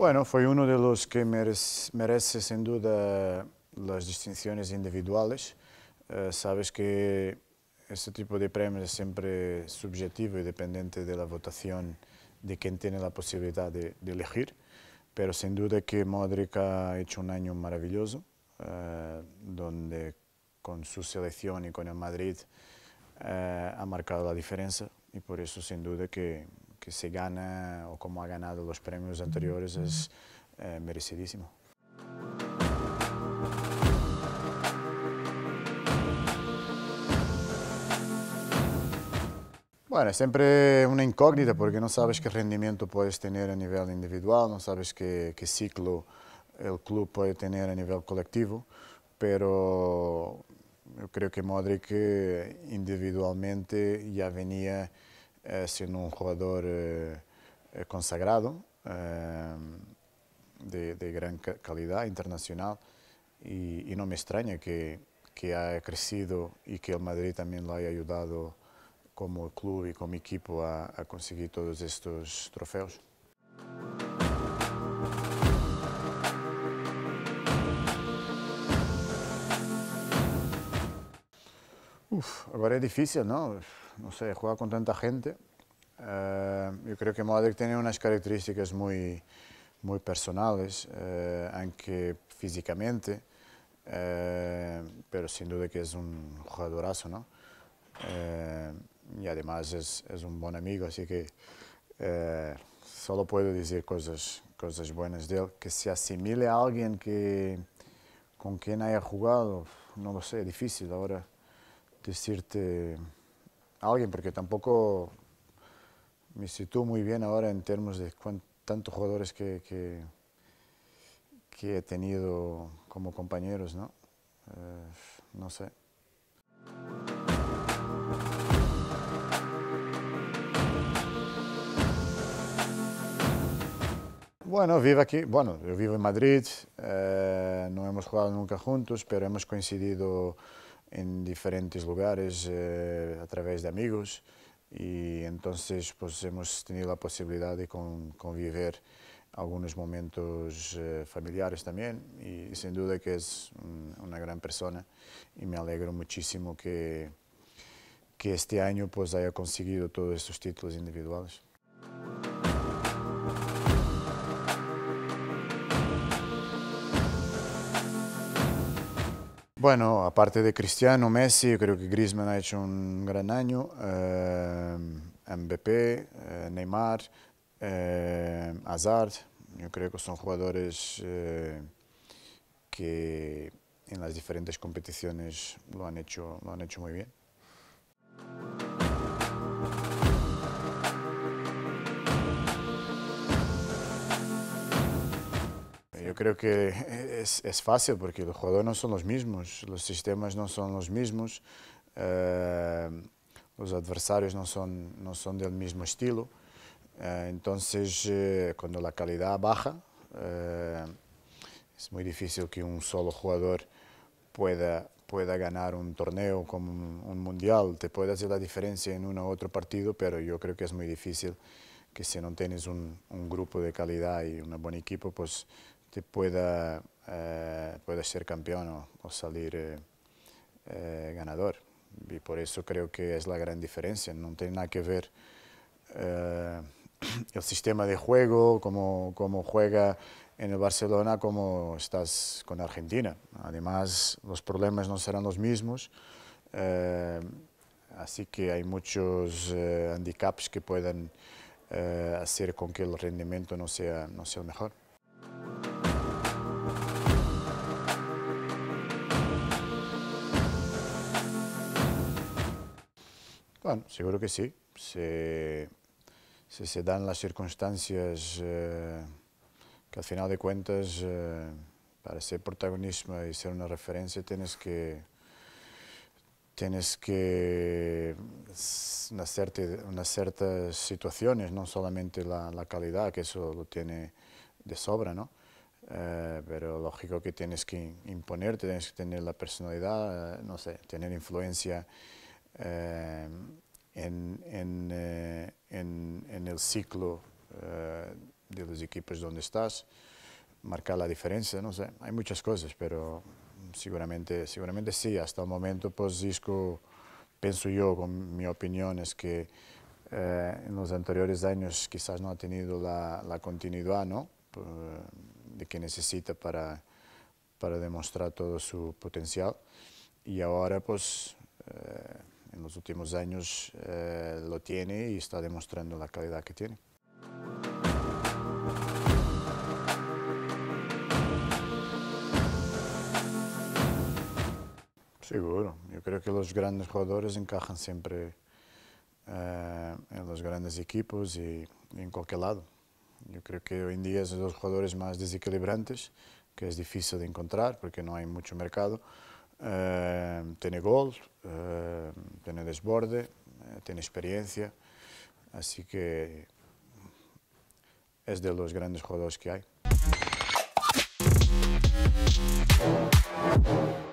Bueno, fue uno de los que merece, merece sin duda las distinciones individuales. Eh, sabes que este tipo de premios es siempre subjetivo y dependiente de la votación de quien tiene la posibilidad de, elegir, pero sin duda que Modric ha hecho un año maravilloso, eh, donde con su selección y con el Madrid eh, ha marcado la diferencia y por eso sin duda que que se gana o como ha ganado los premios anteriores es eh, merecidísimo. Bueno, é sempre uma incógnita porque não sabes que rendimento podes ter a nível individual, não sabes que, ciclo o clube pode ter a nível coletivo, pero eu creio que Modric eh, individualmente já venia é, sendo um jogador eh, eh, consagrado, eh, de, de grande qualidade internacional, e, e, não me estranha que, que haya crescido e que o Madrid também lhe ajudado como clube e como equipo a, a conseguir todos estes troféus. Uf, agora é difícil, não? no sé, juega con tanta gente. Eh, yo creo que Modric tiene unas características muy, muy personales, eh, aunque físicamente, eh, pero sin duda que es un jugadorazo, ¿no? y además es, es, un buen amigo, así que solo puedo decir cosas, cosas buenas de él. Que se asimile a alguien que, con quien haya jugado, no lo sé, difícil ahora decirte alguien, porque tampoco me sitúo muy bien ahora en términos de tantos jugadores que, que, he tenido como compañeros, ¿no? Eh, no sé. Bueno, vivo aquí, bueno, yo vivo en Madrid, eh, no hemos jugado nunca juntos, pero hemos coincidido em diferentes lugares eh, através de amigos e então pues, temos tido a possibilidade de conviver alguns momentos eh, familiares também e sem dúvida que é uma grande pessoa e me alegro muitíssimo que que este ano pues haya conseguido todos esses títulos individuais. Bueno, aparte de Cristiano, Messi, creo que Griezmann ha hecho un gran año, eh, Mbappé, eh, Neymar, eh, Hazard, yo creo que son jugadores eh, que en las diferentes competiciones lo han hecho, lo han hecho muy bien. creo que eh, es, fácil porque los jugadores no son los mismos, los sistemas no son los mismos, eh, los adversarios no son, no son del mismo estilo. Eh, entonces, cuando la calidad baja, es muy difícil que un solo jugador pueda, pueda ganar un torneo como un, mundial. Te puede hacer la diferencia en uno u otro partido, pero yo creo que es muy difícil que si no tienes un, un, grupo de calidad y un buen equipo, pues eh, pueda, ser campeón o, salir eh, eh, ganador. Y por eso creo que es la gran diferencia. No tiene nada que ver el sistema de juego, cómo, cómo juega en el Barcelona, como estás con Argentina. Además, los problemas no serán los mismos. Así que hay muchos handicaps que pueden hacer con que el rendimiento no sea, no sea mejor. seguro que sí. Si, se dan las circunstancias eh, que al final de cuentas, eh, para ser protagonismo y ser una referencia, tienes que, tienes que una unas ciertas situaciones, no solamente la, la, calidad, que eso lo tiene de sobra, ¿no? Eh, pero lógico que tienes que imponerte, tienes que tener la personalidad, no sé, tener influencia eh, en, en, eh, en, en, el ciclo eh, de los equipos donde estás, marcar la diferencia, no sé, hay muchas cosas, pero seguramente, seguramente sí, hasta el momento pues disco, pienso yo, con mi opinión, es que en los anteriores años quizás no ha tenido la, la continuidad, ¿no? de que necesita para, para demostrar todo su potencial y ahora pues eh, en los últimos años eh, lo tiene y está demostrando la calidad que tiene. Seguro, yo creo que los grandes jugadores encajan siempre eh, en los grandes equipos y, en cualquier lado. Yo creo que hoy en día es de los jugadores más desequilibrantes, que es difícil de encontrar porque no hay mucho mercado. eh, tiene gol, eh, tiene desborde, eh, tiene experiencia, así que es de los grandes jugadores que hay.